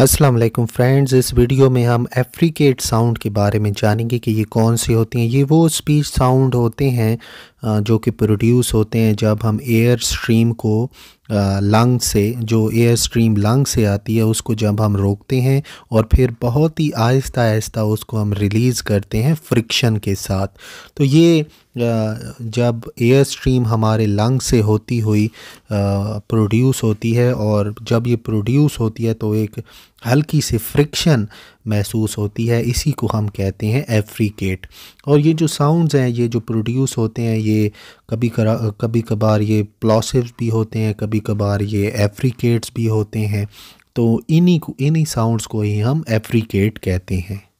अस्सलाम वालेकुम फ्रेंड्स इस वीडियो में हम एफ्रिकेट साउंड के बारे में जानेंगे कि ये कौन से होते हैं ये वो स्पीच साउंड होते हैं जो कि प्रोड्यूस होते हैं जब हम एयर स्ट्रीम को लंग से जो एयर स्ट्रीम लंग से आती है उसको जब हम रोकते हैं और फिर बहुत ही आहिस्ता आहिस्ता उसको हम रिलीज़ करते हैं फ्रिक्शन के साथ तो ये जब एयर स्ट्रीम हमारे लंग से होती हुई प्रोड्यूस होती है और जब ये प्रोड्यूस होती है तो एक हल्की सी फ्रिक्शन महसूस होती है इसी को हम कहते हैं एफ्रिकेट और ये जो साउंड्स हैं ये जो प्रोड्यूस होते हैं ये कभी कभी कभार ये प्लॉसिव भी होते हैं कभी कभार ये एफ्रिकेट्स भी होते हैं तो इन्हीं इन्हीं साउंड्स को ही हम एफ्रिकेट कहते हैं